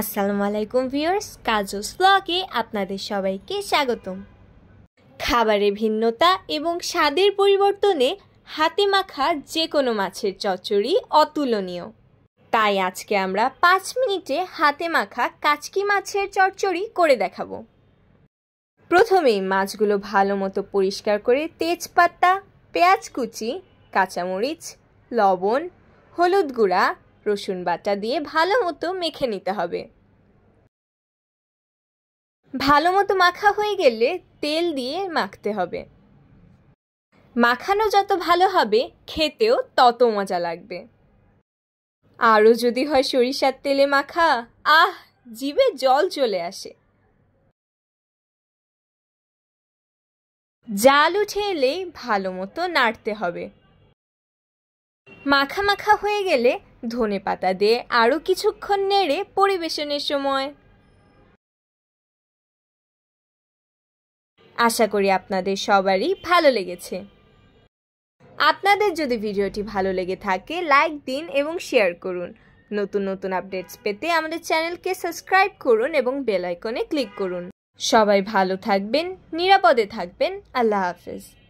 আসসালামু আলাইকুম ভিউয়ার্স কাজুস ব্লগে আপনাদের সবাইকে স্বাগতম খাবারে ভিন্নতা এবং স্বাদের পরিবর্তনে হাতে মাখা যে কোনো মাছের চচ্চড়ি অতুলনীয় তাই আজকে আমরা পাঁচ মিনিটে হাতে মাখা কাচকি মাছের চচ্চড়ি করে দেখাবো প্রথমেই মাছগুলো ভালো মতো পরিষ্কার করে তেজপাতা পেঁয়াজ কুচি কাঁচামরিচ লবণ হলুদ গুঁড়া রসুন বাটা দিয়ে ভালো মতো মেখে নিতে হবে ভালো মতো মাখা হয়ে গেলে তেল দিয়ে মাখতে হবে মাখানো যত ভালো হবে খেতেও তত মজা লাগবে আরও যদি হয় সরিষার তেলে মাখা আহ জিভে জল চলে আসে জাল উঠে এলে ভালো মতো নাড়তে হবে মাখা মাখা হয়ে গেলে ধনে পাতা দিয়ে আরও কিছুক্ষণ নেড়ে পরিবেশনের সময় আশা করি আপনাদের সবারই ভালো লেগেছে আপনাদের যদি ভিডিওটি ভালো লেগে থাকে লাইক দিন এবং শেয়ার করুন নতুন নতুন আপডেটস পেতে আমাদের চ্যানেলকে সাবস্ক্রাইব করুন এবং বেল আইকনে ক্লিক করুন সবাই ভালো থাকবেন নিরাপদে থাকবেন আল্লাহ হাফেজ